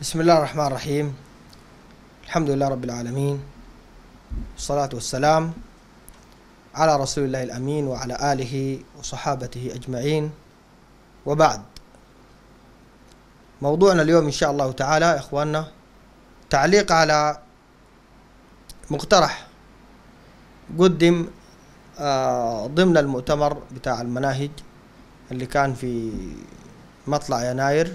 بسم الله الرحمن الرحيم الحمد لله رب العالمين والصلاة والسلام على رسول الله الأمين وعلى آله وصحابته أجمعين وبعد موضوعنا اليوم إن شاء الله تعالى إخواننا تعليق على مقترح قدم آه، ضمن المؤتمر بتاع المناهج اللي كان في مطلع يناير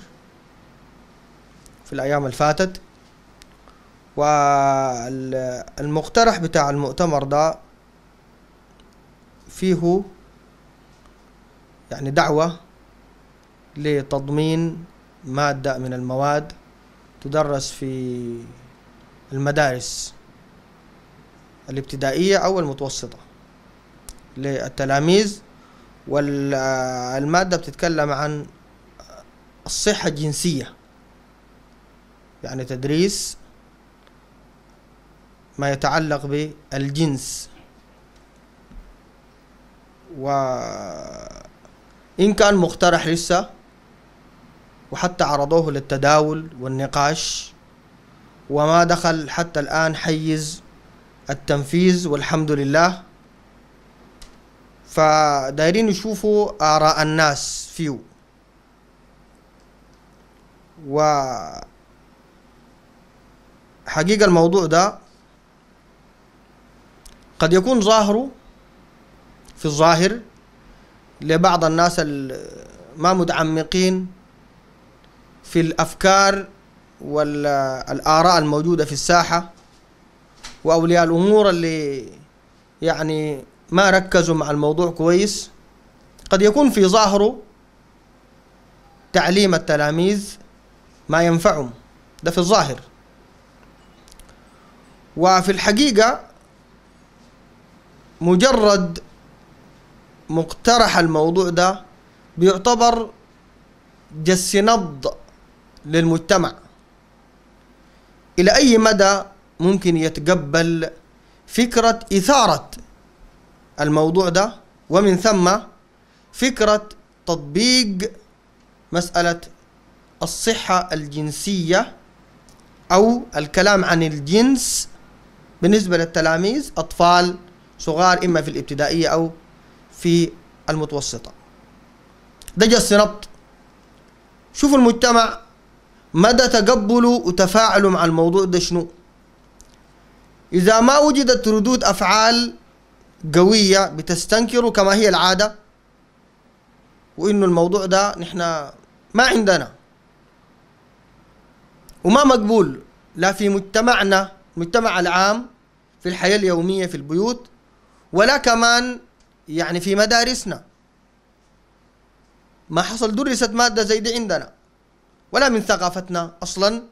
في الأيام اللي فاتت والمقترح بتاع المؤتمر ده فيه يعني دعوة لتضمين مادة من المواد تدرس في المدارس الابتدائية أو المتوسطة للتلاميذ والمادة بتتكلم عن الصحة الجنسية يعني تدريس ما يتعلق بالجنس و إن كان مقترح لسه وحتى عرضوه للتداول والنقاش وما دخل حتى الآن حيز التنفيذ والحمد لله فدايرين يشوفوا آراء الناس فيه و حقيقة الموضوع ده قد يكون ظاهره في الظاهر لبعض الناس ما متعمقين في الأفكار والآراء الموجودة في الساحة وأولياء الأمور اللي يعني ما ركزوا مع الموضوع كويس قد يكون في ظاهره تعليم التلاميذ ما ينفعهم ده في الظاهر وفي الحقيقة مجرد مقترح الموضوع ده بيعتبر جس نبض للمجتمع إلى أي مدى ممكن يتقبل فكرة إثارة الموضوع ده ومن ثم فكرة تطبيق مسألة الصحة الجنسية أو الكلام عن الجنس بالنسبة للتلاميذ أطفال صغار إما في الابتدائية أو في المتوسطة ده جس ربط شوفوا المجتمع مدى تقبله وتفاعله مع الموضوع ده شنو إذا ما وجدت ردود أفعال قوية بتستنكره كما هي العادة وإنه الموضوع ده نحن ما عندنا وما مقبول لا في مجتمعنا المجتمع العام في الحياة اليومية في البيوت ولا كمان يعني في مدارسنا ما حصل درست مادة زي دي عندنا ولا من ثقافتنا أصلا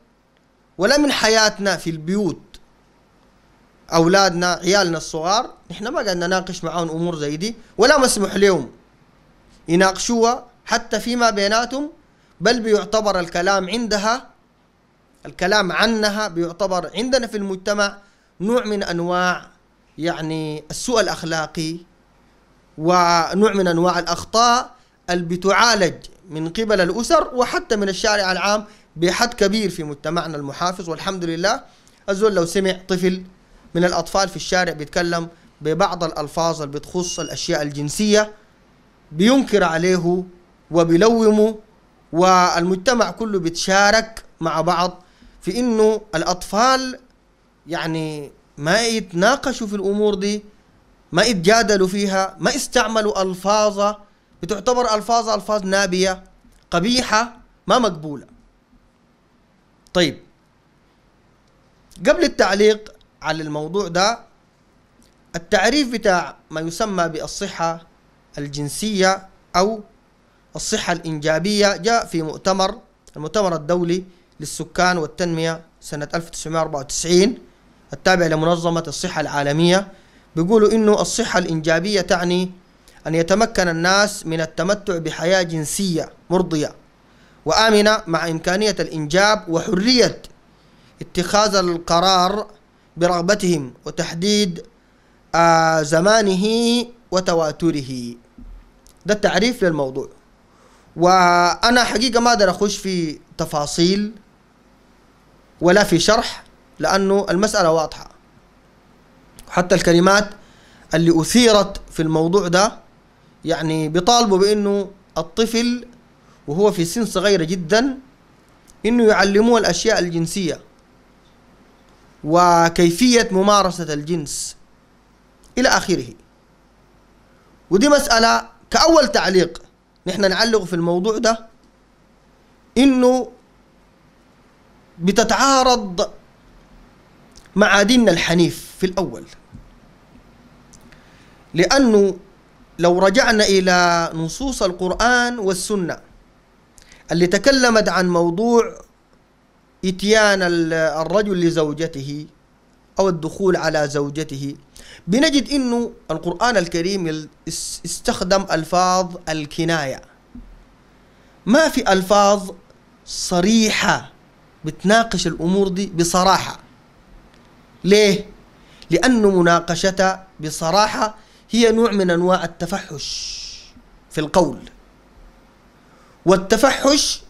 ولا من حياتنا في البيوت أولادنا عيالنا الصغار نحن ما قاعد نناقش معاهم أمور زي دي ولا مسموح لهم يناقشوها حتى فيما بيناتهم بل بيعتبر الكلام عندها الكلام عنها بيعتبر عندنا في المجتمع نوع من انواع يعني السوء الاخلاقي ونوع من انواع الاخطاء اللي بتعالج من قبل الاسر وحتى من الشارع العام بحد كبير في مجتمعنا المحافظ والحمد لله الزول لو سمع طفل من الاطفال في الشارع بيتكلم ببعض الالفاظ اللي بتخص الاشياء الجنسيه بينكر عليه وبيلومه والمجتمع كله بيتشارك مع بعض في انه الاطفال يعني ما يتناقشوا في الامور دي ما يتجادلوا فيها ما استعملوا الفاظ بتعتبر الفاظ الفاظ نابيه قبيحه ما مقبوله طيب قبل التعليق على الموضوع ده التعريف بتاع ما يسمى بالصحه الجنسيه او الصحه الانجابيه جاء في مؤتمر المؤتمر الدولي للسكان والتنميه سنه 1994 التابع لمنظمة الصحة العالمية بيقولوا إنه الصحة الإنجابية تعني أن يتمكن الناس من التمتع بحياة جنسية مرضية وآمنة مع إمكانية الإنجاب وحرية اتخاذ القرار برغبتهم وتحديد آه زمانه وتواتره ده التعريف للموضوع وأنا حقيقة ما أقدر أخش في تفاصيل ولا في شرح لأنه المسألة واضحة حتى الكلمات اللي أثيرت في الموضوع ده يعني بيطالبوا بأنه الطفل وهو في سن صغيرة جدا أنه يعلموه الأشياء الجنسية وكيفية ممارسة الجنس إلى آخره ودي مسألة كأول تعليق نحن نعلق في الموضوع ده إنه بتتعارض مع ديننا الحنيف في الأول لأنه لو رجعنا إلى نصوص القرآن والسنة اللي تكلمت عن موضوع إتيان الرجل لزوجته أو الدخول على زوجته بنجد أنه القرآن الكريم استخدم ألفاظ الكناية ما في ألفاظ صريحة بتناقش الأمور دي بصراحة ليه؟ لأن مناقشة بصراحة هي نوع من أنواع التفحش في القول والتفحش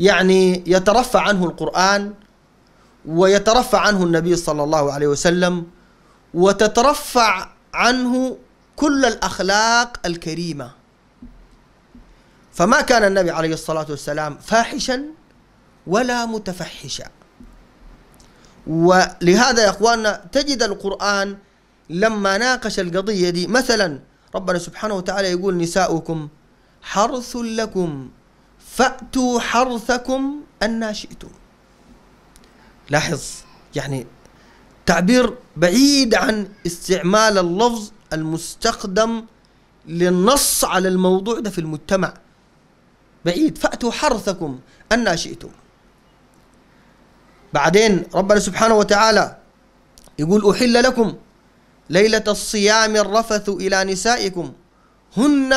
يعني يترفع عنه القرآن ويترفع عنه النبي صلى الله عليه وسلم وتترفع عنه كل الأخلاق الكريمة فما كان النبي عليه الصلاة والسلام فاحشا ولا متفحشا ولهذا يا اخواننا تجد القرآن لما ناقش القضية دي مثلا ربنا سبحانه وتعالى يقول نساؤكم حرث لكم فأتوا حرثكم أن شئتم لاحظ يعني تعبير بعيد عن استعمال اللفظ المستخدم للنص على الموضوع ده في المجتمع بعيد فأتوا حرثكم أن شئتم بعدين ربنا سبحانه وتعالى يقول أحل لكم ليلة الصيام الرفث إلى نسائكم هن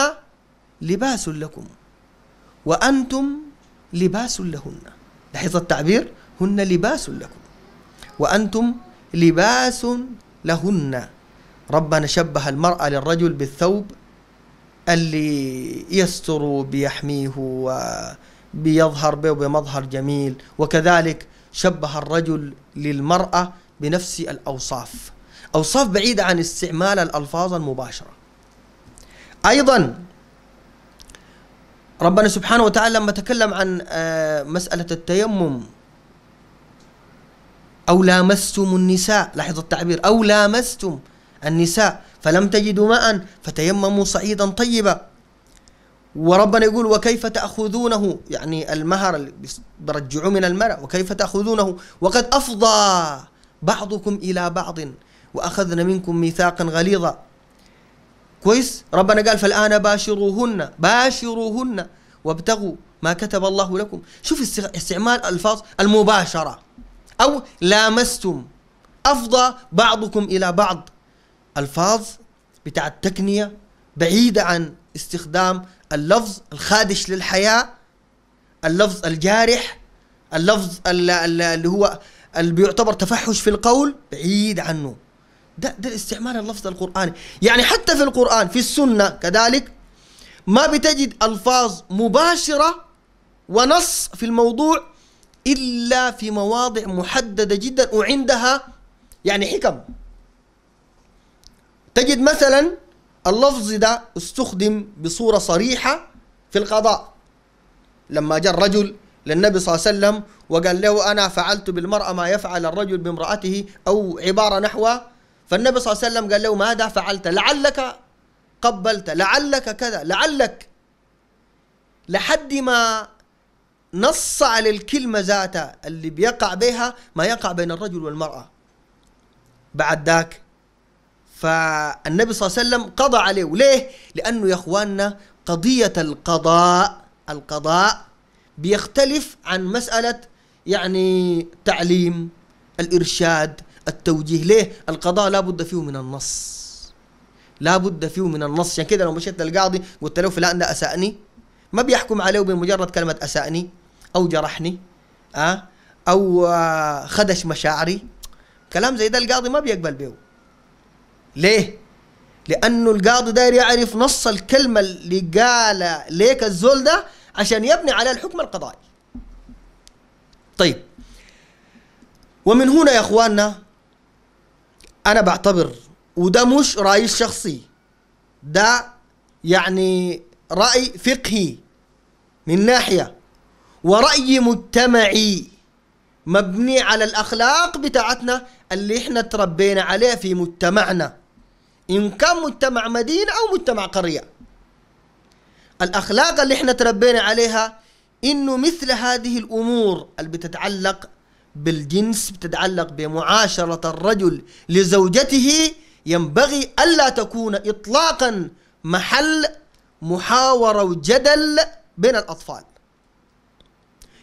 لباس لكم وأنتم لباس لهن لاحظ التعبير هن لباس لكم وأنتم لباس لهن ربنا شبه المرأة للرجل بالثوب اللي يستر بيحميه وبيظهر به بمظهر جميل وكذلك شبه الرجل للمرأة بنفس الأوصاف أوصاف بعيدة عن استعمال الألفاظ المباشرة أيضا ربنا سبحانه وتعالى لما تكلم عن آه، مسألة التيمم أو لامستم النساء لاحظ التعبير أو لامستم النساء فلم تجدوا ماء فتيمموا صعيدا طيبا وربنا يقول وكيف تأخذونه يعني المهر اللي برجعوه من المرأة وكيف تأخذونه وقد أفضى بعضكم إلى بعض وأخذنا منكم ميثاقا غليظا كويس ربنا قال فالآن باشروهن باشروهن وابتغوا ما كتب الله لكم شوف استعمال ألفاظ المباشرة أو لامستم أفضى بعضكم إلى بعض ألفاظ بتاع التكنية بعيدة عن استخدام اللفظ الخادش للحياة اللفظ الجارح اللفظ اللي هو اللي بيعتبر تفحش في القول بعيد عنه ده ده استعمال اللفظ القرآني يعني حتى في القرآن في السنة كذلك ما بتجد ألفاظ مباشرة ونص في الموضوع إلا في مواضع محددة جدا وعندها يعني حكم تجد مثلا اللفظ ده استخدم بصورة صريحة في القضاء لما جاء الرجل للنبي صلى الله عليه وسلم وقال له أنا فعلت بالمرأة ما يفعل الرجل بامرأته أو عبارة نحوها فالنبي صلى الله عليه وسلم قال له ماذا فعلت لعلك قبلت لعلك كذا لعلك لحد ما نص على الكلمة ذاتها اللي بيقع بها ما يقع بين الرجل والمرأة بعد ذاك فالنبي صلى الله عليه وسلم قضى عليه ليه؟ لأنه يا إخواننا قضية القضاء القضاء بيختلف عن مسألة يعني تعليم الإرشاد التوجيه ليه؟ القضاء لا بد فيه من النص لا بد فيه من النص عشان يعني كده لو مشيت للقاضي قلت له فلان ده أساءني ما بيحكم عليه بمجرد كلمة أساءني أو جرحني أه؟ أو آه، خدش مشاعري كلام زي ده القاضي ما بيقبل بيه ليه؟ لأنه القاضي داير يعرف نص الكلمة اللي قال ليك الزول ده عشان يبني على الحكم القضائي طيب ومن هنا يا اخواننا انا بعتبر وده مش راي شخصي ده يعني راي فقهي من ناحيه وراي مجتمعي مبني على الاخلاق بتاعتنا اللي احنا تربينا عليها في مجتمعنا إن كان مجتمع مدينة أو مجتمع قرية الأخلاق اللي احنا تربينا عليها إنه مثل هذه الأمور اللي بتتعلق بالجنس بتتعلق بمعاشرة الرجل لزوجته ينبغي ألا تكون إطلاقا محل محاورة وجدل بين الأطفال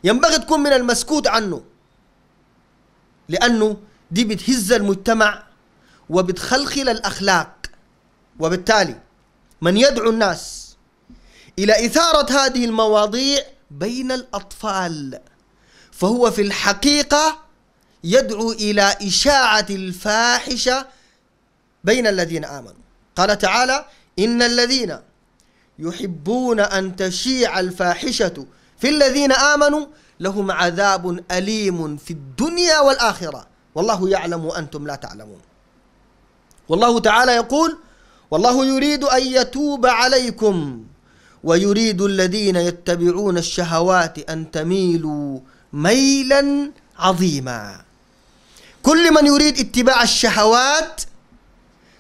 ينبغي تكون من المسكوت عنه لأنه دي بتهز المجتمع وبتخلخل الأخلاق وبالتالي من يدعو الناس إلى إثارة هذه المواضيع بين الأطفال فهو في الحقيقة يدعو إلى إشاعة الفاحشة بين الذين آمنوا قال تعالى إن الذين يحبون أن تشيع الفاحشة في الذين آمنوا لهم عذاب أليم في الدنيا والآخرة والله يعلم وأنتم لا تعلمون والله تعالى يقول والله يريد أن يتوب عليكم ويريد الذين يتبعون الشهوات أن تميلوا ميلا عظيما كل من يريد اتباع الشهوات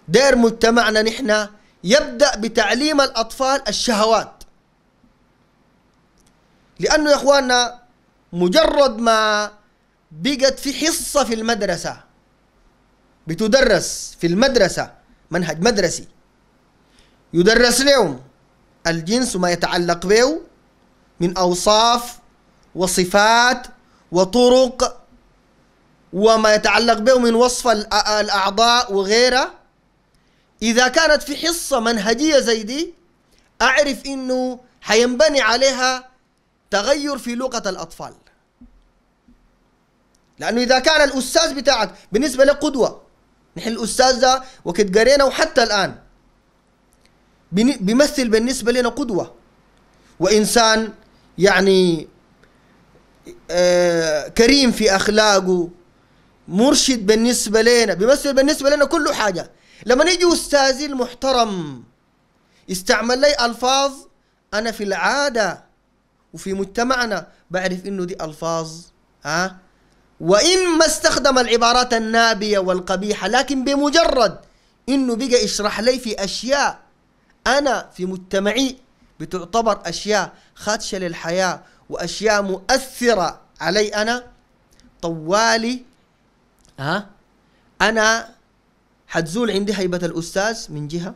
دير مجتمعنا نحن يبدأ بتعليم الأطفال الشهوات لأنه يا إخواننا مجرد ما بقت في حصة في المدرسة بتدرس في المدرسة منهج مدرسي يدرس لهم الجنس وما يتعلق به من أوصاف وصفات وطرق وما يتعلق به من وصف آه، الأعضاء وغيرها إذا كانت في حصة منهجية زي دي أعرف إنه حينبني عليها تغير في لغة الأطفال لأنه إذا كان الأستاذ بتاعك بالنسبة له قدوة نحن الأستاذ ده وقت قرينا وحتى الآن بيمثل بالنسبة لنا قدوة وإنسان يعني آه، كريم في أخلاقه مرشد بالنسبة لنا بيمثل بالنسبة لنا كل حاجة لما يجي أستاذي المحترم استعمل لي ألفاظ أنا في العادة وفي مجتمعنا بعرف إنه دي ألفاظ ها وإن ما استخدم العبارات النابية والقبيحة لكن بمجرد إنه بقى يشرح لي في أشياء أنا في مجتمعي بتعتبر أشياء خادشة للحياة وأشياء مؤثرة علي أنا طوالي ها أنا حتزول عندي هيبة الأستاذ من جهة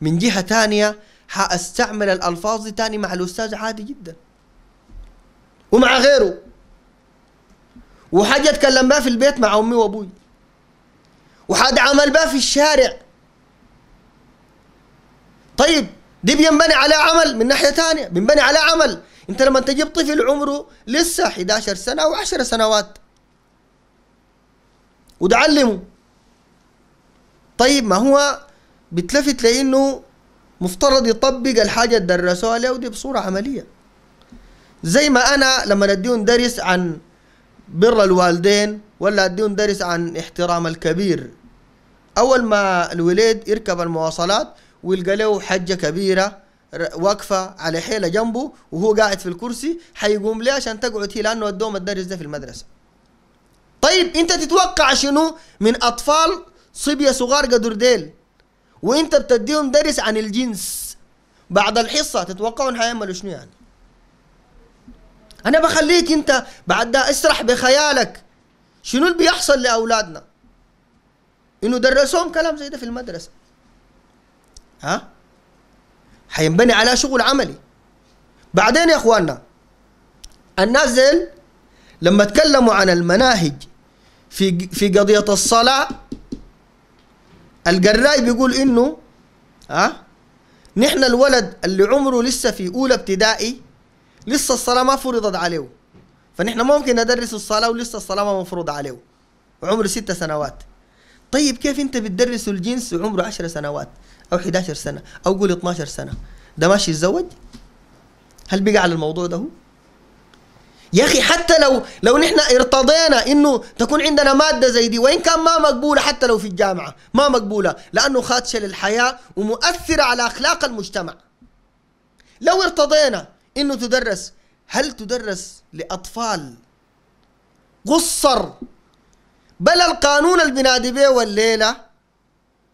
من جهة ثانية حأستعمل الألفاظ دي تاني مع الأستاذ عادي جدا ومع غيره وحاجة اتكلم بها في البيت مع امي وابوي وحاجة عمل بها في الشارع طيب دي بينبني على عمل من ناحية ثانية بينبني على عمل انت لما تجيب طفل عمره لسه 11 سنة او 10 سنوات وتعلمه طيب ما هو بتلفت لانه مفترض يطبق الحاجة اللي درسوها له دي بصورة عملية زي ما انا لما نديهم درس عن بر الوالدين ولا أديهم درس عن احترام الكبير أول ما الولد يركب المواصلات ويلقى له حجة كبيرة واقفة على حيلة جنبه وهو قاعد في الكرسي حيقوم ليه عشان تقعد هي لأنه أدوهم الدرس ده في المدرسة طيب أنت تتوقع شنو من أطفال صبية صغار قدر ديل وأنت بتديهم درس عن الجنس بعد الحصة تتوقعون حيعملوا شنو يعني انا بخليك انت بعد ده اسرح بخيالك شنو اللي بيحصل لاولادنا انه درسوهم كلام زي ده في المدرسه ها حينبني على شغل عملي بعدين يا اخواننا الناس لما تكلموا عن المناهج في في قضيه الصلاه القراي بيقول انه ها نحن الولد اللي عمره لسه في اولى ابتدائي لسه الصلاه ما فرضت عليه فنحن ممكن ندرس الصلاه ولسه الصلاه ما مفروضه عليه وعمره ست سنوات طيب كيف انت بتدرس الجنس وعمره 10 سنوات او 11 سنه او قول 12 سنه ده ماشي يتزوج هل بقى على الموضوع ده هو يا اخي حتى لو لو نحن ارتضينا انه تكون عندنا ماده زي دي وان كان ما مقبوله حتى لو في الجامعه ما مقبوله لانه خادشه للحياه ومؤثره على اخلاق المجتمع لو ارتضينا انه تدرس هل تدرس لاطفال قصر بل القانون اللي بنادي به والليله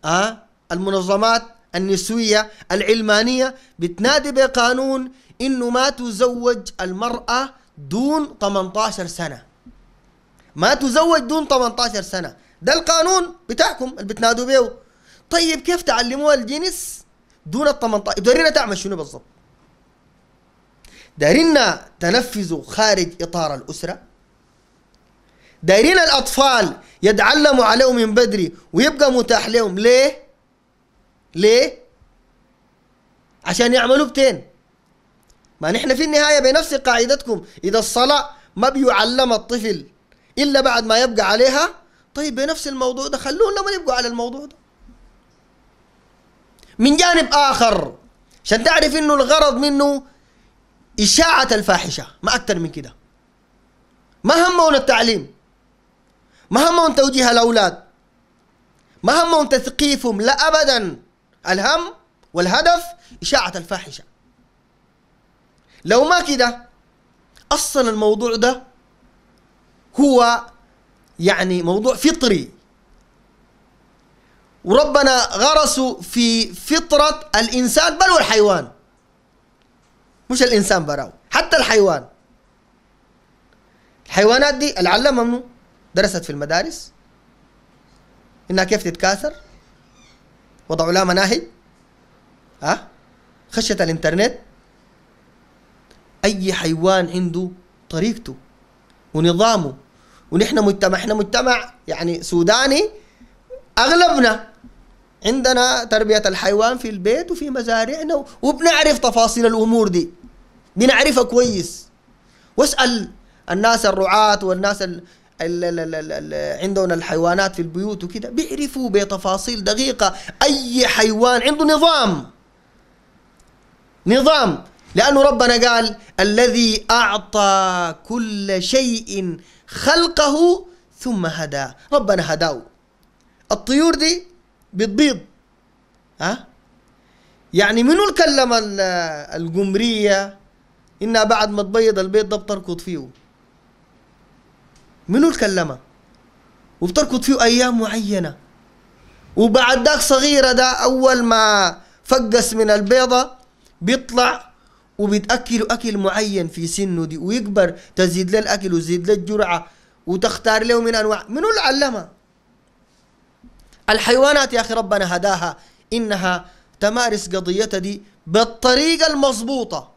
آه المنظمات النسويه العلمانيه بتنادي بقانون انه ما تزوج المراه دون 18 سنه ما تزوج دون 18 سنه ده القانون بتاعكم اللي بتنادوا بيه طيب كيف تعلموها الجنس دون ال 18 تورينا تعمل شنو بالضبط دايرين تنفذوا خارج إطار الأسرة دايرين الأطفال يتعلموا عليهم من بدري ويبقى متاح لهم ليه؟ ليه؟ عشان يعملوا بتين ما نحن في النهاية بنفس قاعدتكم إذا الصلاة ما بيعلم الطفل إلا بعد ما يبقى عليها طيب بنفس الموضوع ده خلونا ما يبقوا على الموضوع ده من جانب آخر عشان تعرف إنه الغرض منه إشاعة الفاحشة ما أكثر من كده ما همهم التعليم ما همهم توجيه الأولاد ما همهم تثقيفهم لا أبدا الهم والهدف إشاعة الفاحشة لو ما كده أصلا الموضوع ده هو يعني موضوع فطري وربنا غرسه في فطرة الإنسان بل والحيوان مش الانسان براو حتى الحيوان الحيوانات دي اللي منو درست في المدارس انها كيف تتكاثر وضعوا لها مناهج ها خشية الانترنت اي حيوان عنده طريقته ونظامه ونحن مجتمع احنا مجتمع يعني سوداني اغلبنا عندنا تربية الحيوان في البيت وفي مزارعنا وبنعرف تفاصيل الامور دي بنعرفها كويس واسأل الناس الرعاة والناس ال... ال... ال... عندنا الحيوانات في البيوت وكذا بيعرفوا بتفاصيل دقيقة أي حيوان عنده نظام نظام لأنه ربنا قال الذي أعطى كل شيء خلقه ثم هداه ربنا هداه الطيور دي بتبيض ها يعني منو اللي كلم القمرية انها بعد ما تبيض البيض ده بتركض فيه منو الكلمه وبتركض فيه ايام معينه وبعد داك صغيره ده اول ما فقس من البيضه بيطلع وبيتاكلوا اكل معين في سنه دي ويكبر تزيد له الاكل وتزيد له الجرعه وتختار له من انواع منو اللي علمها الحيوانات يا اخي ربنا هداها انها تمارس قضيتها دي بالطريقه المضبوطه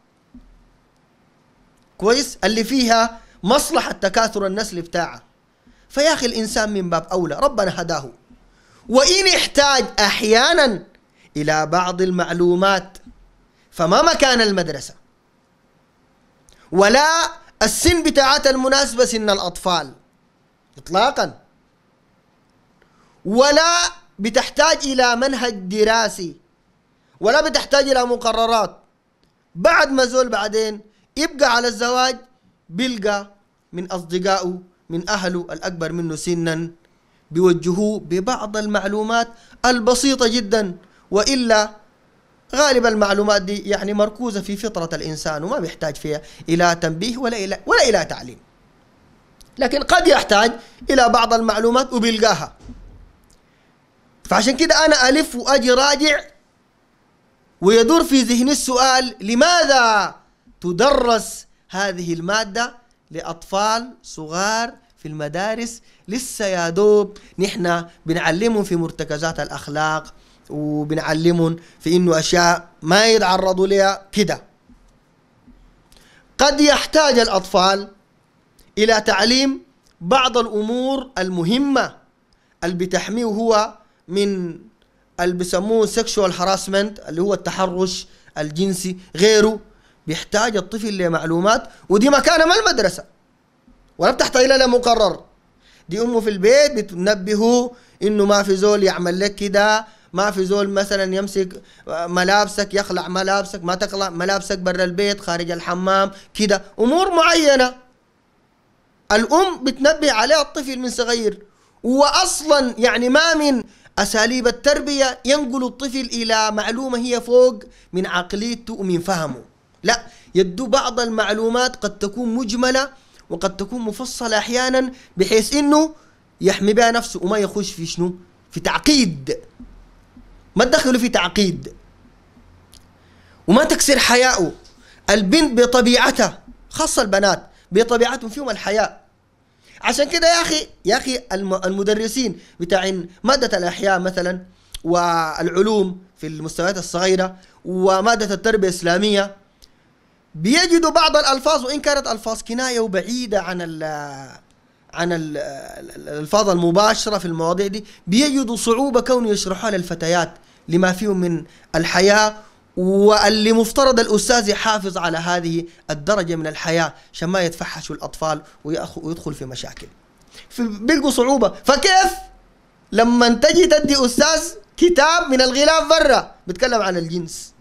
كويس اللي فيها مصلحة تكاثر النسل بتاعه فيا أخي الإنسان من باب أولى ربنا هداه وإن احتاج أحيانا إلى بعض المعلومات فما مكان المدرسة ولا السن بتاعت المناسبة سن الأطفال إطلاقا ولا بتحتاج إلى منهج دراسي ولا بتحتاج إلى مقررات بعد ما زول بعدين يبقى على الزواج بيلقى من أصدقائه من أهله الأكبر منه سنا بيوجهوه ببعض المعلومات البسيطة جدا وإلا غالب المعلومات دي يعني مركوزة في فطرة الإنسان وما بيحتاج فيها إلى تنبيه ولا إلى ولا إلى تعليم لكن قد يحتاج إلى بعض المعلومات وبيلقاها فعشان كده أنا ألف وأجي راجع ويدور في ذهني السؤال لماذا تدرس هذه المادة لأطفال صغار في المدارس لسه يا دوب نحن بنعلمهم في مرتكزات الأخلاق وبنعلمهم في إنه أشياء ما يتعرضوا لها كده قد يحتاج الأطفال إلى تعليم بعض الأمور المهمة اللي بتحميه هو من اللي بيسموه sexual harassment اللي هو التحرش الجنسي غيره بيحتاج الطفل لمعلومات ودي مكانها ما المدرسة ولا بتحتاج إلى مقرر دي أمه في البيت بتنبهه إنه ما في زول يعمل لك كده ما في زول مثلا يمسك ملابسك يخلع ملابسك ما تخلع ملابسك برا البيت خارج الحمام كده أمور معينة الأم بتنبه عليها الطفل من صغير وأصلا يعني ما من أساليب التربية ينقل الطفل إلى معلومة هي فوق من عقليته ومن فهمه لا يدو بعض المعلومات قد تكون مجملة وقد تكون مفصلة أحيانا بحيث أنه يحمي بها نفسه وما يخش في شنو في تعقيد ما تدخله في تعقيد وما تكسر حياءه البنت بطبيعتها خاصة البنات بطبيعتهم فيهم الحياء عشان كده يا أخي يا أخي المدرسين بتاعين مادة الأحياء مثلا والعلوم في المستويات الصغيرة ومادة التربية الإسلامية بيجدوا بعض الالفاظ وان كانت الفاظ كنايه وبعيده عن الـ عن الـ الالفاظ المباشره في المواضيع دي بيجدوا صعوبه كونه يشرحوها للفتيات لما فيهم من الحياه واللي مفترض الاستاذ يحافظ على هذه الدرجه من الحياه عشان ما يتفحشوا الاطفال ويدخل في مشاكل بيلقوا صعوبه فكيف لما تجي تدي استاذ كتاب من الغلاف برا بيتكلم عن الجنس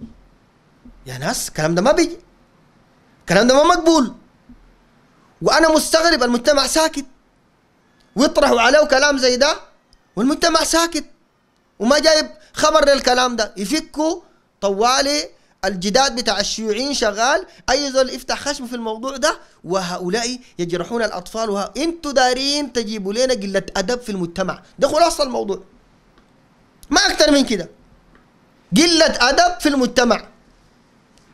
يا ناس الكلام ده ما بيجي الكلام ده ما مقبول وانا مستغرب المجتمع ساكت ويطرحوا عليه كلام زي ده والمجتمع ساكت وما جايب خبر للكلام ده يفكوا طوالي الجداد بتاع الشيوعيين شغال اي زول يفتح خشم في الموضوع ده وهؤلاء يجرحون الاطفال وه... انتوا دارين تجيبوا لنا قله ادب في المجتمع ده خلاصه الموضوع ما اكثر من كده قله ادب في المجتمع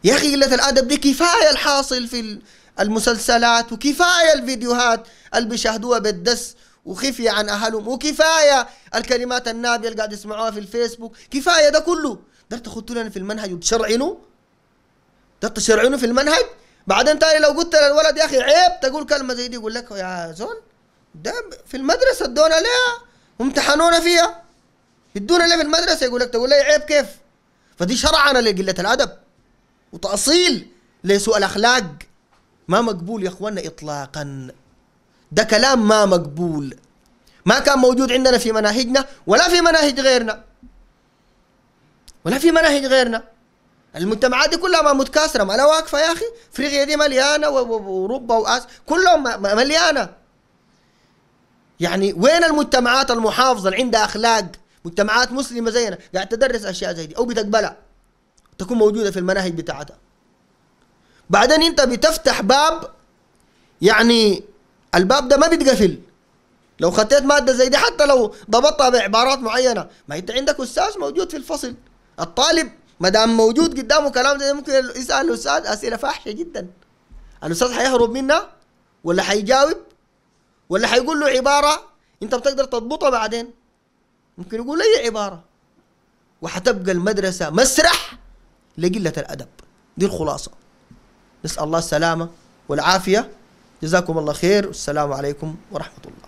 يا أخي قلة الأدب دي كفاية الحاصل في المسلسلات وكفاية الفيديوهات اللي بيشاهدوها بالدس وخفية عن أهلهم وكفاية الكلمات النابية اللي قاعد يسمعوها في الفيسبوك كفاية ده كله ده تخطوا لنا في المنهج وتشرعنه ده تشرعنه في المنهج بعدين تاني لو قلت للولد يا أخي عيب تقول كلمة زي دي يقول لك يا زول ده في المدرسة ادونا ليها وامتحنونا فيها ادونا ليه في المدرسة يقول لك تقول لي عيب كيف فدي شرعنا لقلة الأدب وتأصيل لسوء الأخلاق ما مقبول يا أخوانا إطلاقا ده كلام ما مقبول ما كان موجود عندنا في مناهجنا ولا في مناهج غيرنا ولا في مناهج غيرنا المجتمعات دي كلها ما متكاسرة ما أنا واقفة يا أخي أفريقيا دي مليانة وأوروبا وآسيا كلهم مليانة يعني وين المجتمعات المحافظة اللي عندها أخلاق مجتمعات مسلمة زينا قاعد تدرس أشياء زي دي أو بتقبلها تكون موجوده في المناهج بتاعتها بعدين انت بتفتح باب يعني الباب ده ما بيتقفل لو خطيت ماده زي دي حتى لو ضبطتها بعبارات معينه ما انت عندك استاذ موجود في الفصل الطالب ما دام موجود قدامه كلام زي ممكن يسال الاستاذ اسئله فاحشه جدا الاستاذ حيهرب منها ولا حيجاوب ولا حيقول له عباره انت بتقدر تضبطها بعدين ممكن يقول اي عباره وحتبقى المدرسه مسرح لقلة الأدب دي الخلاصة نسأل الله السلامة والعافية جزاكم الله خير والسلام عليكم ورحمة الله